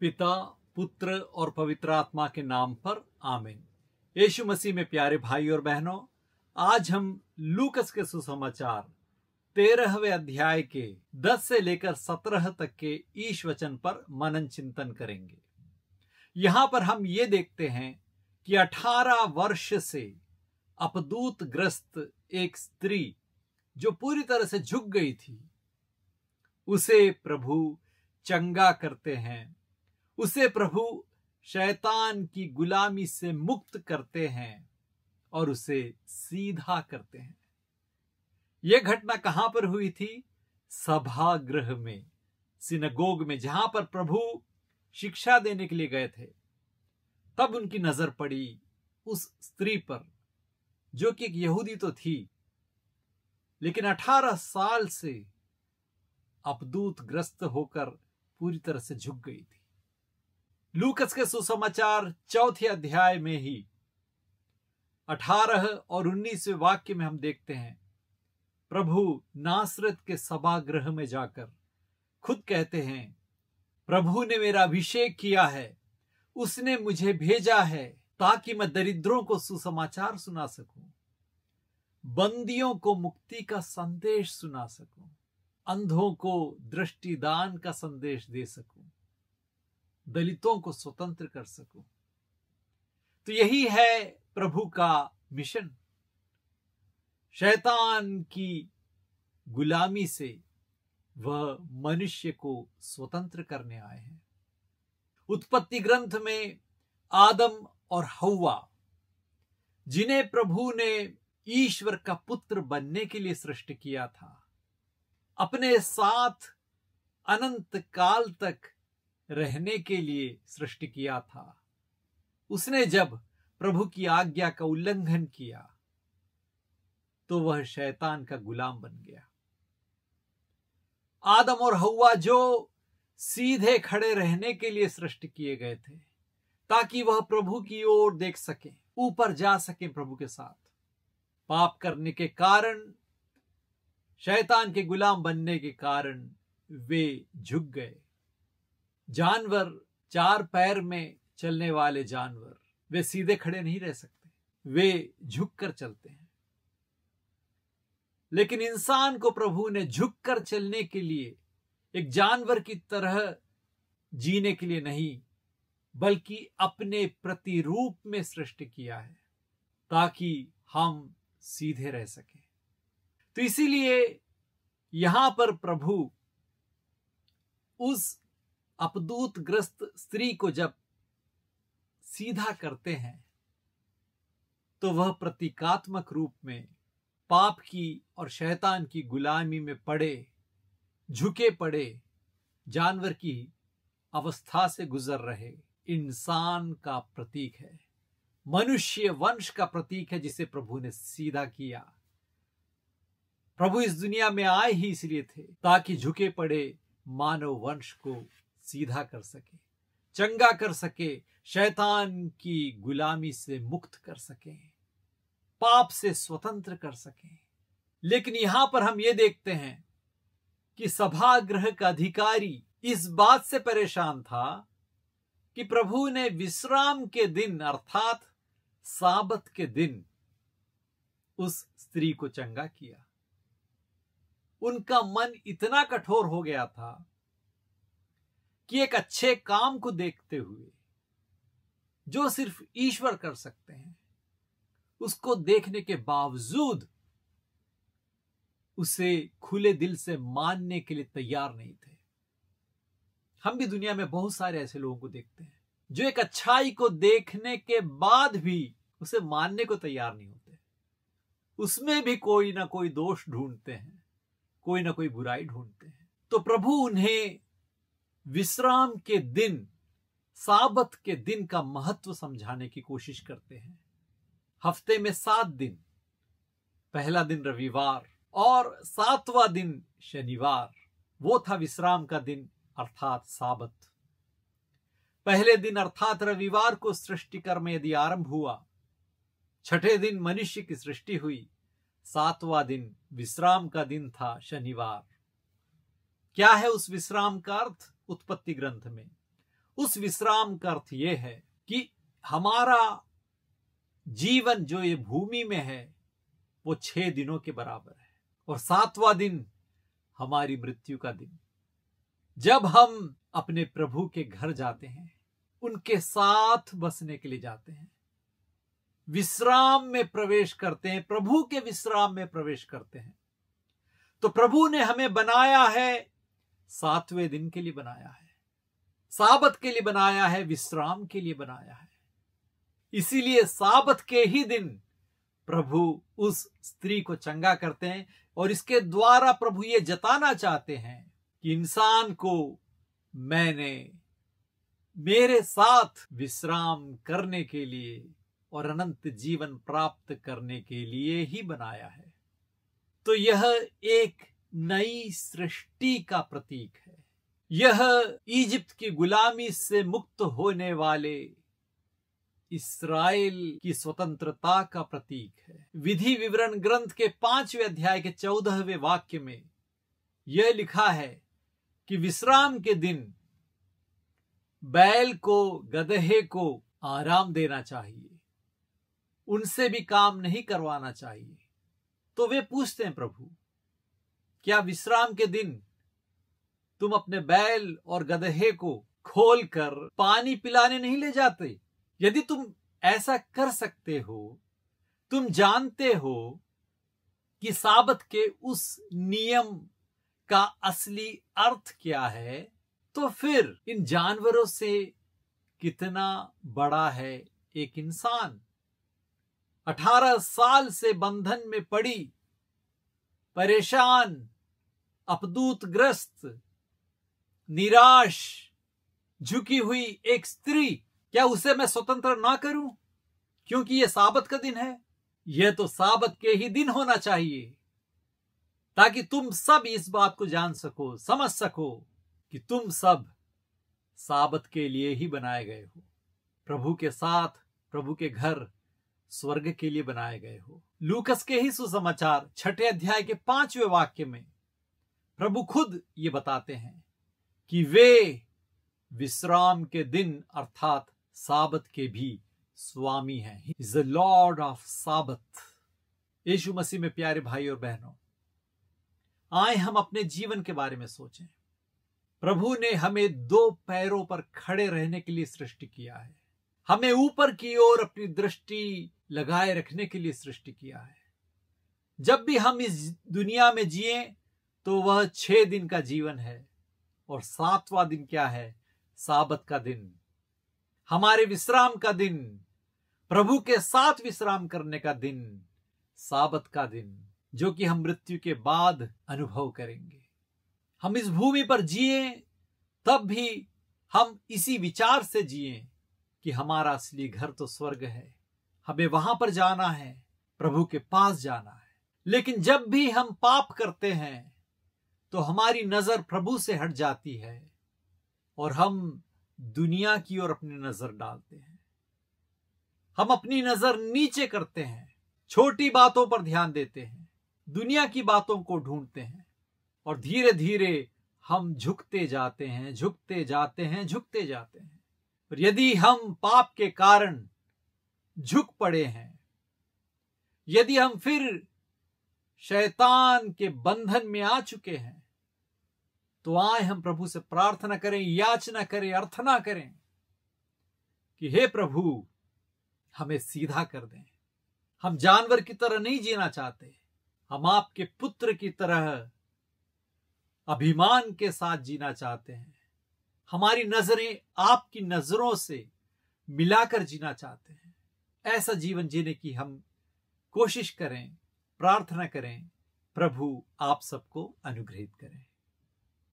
पिता पुत्र और पवित्र आत्मा के नाम पर आमिन यीशु मसीह में प्यारे भाई और बहनों आज हम लूकस के सुसमाचार तेरहवे अध्याय के दस से लेकर सत्रह तक के ईश वचन पर मनन चिंतन करेंगे यहां पर हम ये देखते हैं कि अठारह वर्ष से अपदूत ग्रस्त एक स्त्री जो पूरी तरह से झुक गई थी उसे प्रभु चंगा करते हैं उसे प्रभु शैतान की गुलामी से मुक्त करते हैं और उसे सीधा करते हैं यह घटना कहां पर हुई थी सभागृह में सिनगोग में जहां पर प्रभु शिक्षा देने के लिए गए थे तब उनकी नजर पड़ी उस स्त्री पर जो कि एक यहूदी तो थी लेकिन 18 साल से अपदूत ग्रस्त होकर पूरी तरह से झुक गई थी लूकस के सुसमाचार चौथे अध्याय में ही अठारह और उन्नीसवें वाक्य में हम देखते हैं प्रभु नासरत के सभागृह में जाकर खुद कहते हैं प्रभु ने मेरा अभिषेक किया है उसने मुझे भेजा है ताकि मैं दरिद्रों को सुसमाचार सुना सकूं बंदियों को मुक्ति का संदेश सुना सकूं अंधों को दृष्टिदान का संदेश दे सकूं दलितों को स्वतंत्र कर सकूं तो यही है प्रभु का मिशन शैतान की गुलामी से वह मनुष्य को स्वतंत्र करने आए हैं उत्पत्ति ग्रंथ में आदम और हवा जिन्हें प्रभु ने ईश्वर का पुत्र बनने के लिए सृष्टि किया था अपने साथ अनंत काल तक रहने के लिए सृष्टि किया था उसने जब प्रभु की आज्ञा का उल्लंघन किया तो वह शैतान का गुलाम बन गया आदम और हवा जो सीधे खड़े रहने के लिए सृष्टि किए गए थे ताकि वह प्रभु की ओर देख सके ऊपर जा सके प्रभु के साथ पाप करने के कारण शैतान के गुलाम बनने के कारण वे झुक गए जानवर चार पैर में चलने वाले जानवर वे सीधे खड़े नहीं रह सकते वे झुक कर चलते हैं लेकिन इंसान को प्रभु ने झुक कर चलने के लिए एक जानवर की तरह जीने के लिए नहीं बल्कि अपने प्रतिरूप में सृष्टि किया है ताकि हम सीधे रह सके तो इसीलिए यहां पर प्रभु उस अपदूत ग्रस्त स्त्री को जब सीधा करते हैं तो वह प्रतीकात्मक रूप में पाप की और शैतान की गुलामी में पड़े झुके पड़े जानवर की अवस्था से गुजर रहे इंसान का प्रतीक है मनुष्य वंश का प्रतीक है जिसे प्रभु ने सीधा किया प्रभु इस दुनिया में आए ही इसलिए थे ताकि झुके पड़े मानव वंश को सीधा कर सके चंगा कर सके शैतान की गुलामी से मुक्त कर सके पाप से स्वतंत्र कर सके लेकिन यहां पर हम ये देखते हैं कि सभागृह का अधिकारी इस बात से परेशान था कि प्रभु ने विश्राम के दिन अर्थात साबत के दिन उस स्त्री को चंगा किया उनका मन इतना कठोर हो गया था कि एक अच्छे काम को देखते हुए जो सिर्फ ईश्वर कर सकते हैं उसको देखने के बावजूद उसे खुले दिल से मानने के लिए तैयार नहीं थे हम भी दुनिया में बहुत सारे ऐसे लोगों को देखते हैं जो एक अच्छाई को देखने के बाद भी उसे मानने को तैयार नहीं होते उसमें भी कोई ना कोई दोष ढूंढते हैं कोई ना कोई बुराई ढूंढते हैं तो प्रभु उन्हें विश्राम के दिन साबत के दिन का महत्व समझाने की कोशिश करते हैं हफ्ते में सात दिन पहला दिन रविवार और सातवा दिन शनिवार वो था विश्राम का दिन अर्थात साबत पहले दिन अर्थात रविवार को सृष्टिकर्म यदि आरंभ हुआ छठे दिन मनुष्य की सृष्टि हुई सातवा दिन विश्राम का दिन था शनिवार क्या है उस विश्राम का अर्थ उत्पत्ति ग्रंथ में उस विश्राम का अर्थ यह है कि हमारा जीवन जो ये भूमि में है वो छह दिनों के बराबर है और सातवां दिन हमारी मृत्यु का दिन जब हम अपने प्रभु के घर जाते हैं उनके साथ बसने के लिए जाते हैं विश्राम में प्रवेश करते हैं प्रभु के विश्राम में प्रवेश करते हैं तो प्रभु ने हमें बनाया है सातवें दिन के लिए बनाया है साबत के लिए बनाया है विश्राम के लिए बनाया है इसीलिए साबत के ही दिन प्रभु उस स्त्री को चंगा करते हैं और इसके द्वारा प्रभु ये जताना चाहते हैं कि इंसान को मैंने मेरे साथ विश्राम करने के लिए और अनंत जीवन प्राप्त करने के लिए ही बनाया है तो यह एक नई सृष्टि का प्रतीक है यह इजिप्त की गुलामी से मुक्त होने वाले इसराइल की स्वतंत्रता का प्रतीक है विधि विवरण ग्रंथ के पांचवें अध्याय के चौदहवें वाक्य में यह लिखा है कि विश्राम के दिन बैल को गधे को आराम देना चाहिए उनसे भी काम नहीं करवाना चाहिए तो वे पूछते हैं प्रभु क्या विश्राम के दिन तुम अपने बैल और गधे को खोलकर पानी पिलाने नहीं ले जाते यदि तुम ऐसा कर सकते हो तुम जानते हो कि साबत के उस नियम का असली अर्थ क्या है तो फिर इन जानवरों से कितना बड़ा है एक इंसान अठारह साल से बंधन में पड़ी परेशान अपदूतग्रस्त निराश झुकी हुई एक स्त्री क्या उसे मैं स्वतंत्र ना करूं क्योंकि यह साबत का दिन है यह तो साबत के ही दिन होना चाहिए ताकि तुम सब इस बात को जान सको समझ सको कि तुम सब साबत के लिए ही बनाए गए हो प्रभु के साथ प्रभु के घर स्वर्ग के लिए बनाए गए हो लूकस के ही सुसमाचार छठे अध्याय के पांचवें वाक्य में प्रभु खुद ये बताते हैं कि वे विश्राम के दिन अर्थात साबत के भी स्वामी हैं इज द लॉर्ड ऑफ साबत यीशु मसीह में प्यारे भाई और बहनों आए हम अपने जीवन के बारे में सोचें प्रभु ने हमें दो पैरों पर खड़े रहने के लिए सृष्टि किया है हमें ऊपर की ओर अपनी दृष्टि लगाए रखने के लिए सृष्टि किया है जब भी हम इस दुनिया में जिए तो वह छह दिन का जीवन है और सातवां दिन क्या है साबत का दिन हमारे विश्राम का दिन प्रभु के साथ विश्राम करने का दिन साबत का दिन जो कि हम मृत्यु के बाद अनुभव करेंगे हम इस भूमि पर जिए तब भी हम इसी विचार से जिए कि हमारा असली घर तो स्वर्ग है हमें वहां पर जाना है प्रभु के पास जाना है लेकिन जब भी हम पाप करते हैं तो हमारी नजर प्रभु से हट जाती है और हम दुनिया की ओर अपनी नजर डालते हैं हम अपनी नजर नीचे करते हैं छोटी बातों पर ध्यान देते हैं दुनिया की बातों को ढूंढते हैं और धीरे धीरे हम झुकते जाते हैं झुकते जाते हैं झुकते जाते हैं यदि हम पाप के कारण झुक पड़े हैं यदि हम फिर शैतान के बंधन में आ चुके हैं तो आए हम प्रभु से प्रार्थना करें याचना करें अर्थना करें कि हे प्रभु हमें सीधा कर दें हम जानवर की तरह नहीं जीना चाहते हम आपके पुत्र की तरह अभिमान के साथ जीना चाहते हैं हमारी नजरें आपकी नजरों से मिलाकर जीना चाहते हैं ऐसा जीवन जीने की हम कोशिश करें प्रार्थना करें प्रभु आप सबको अनुग्रहित करें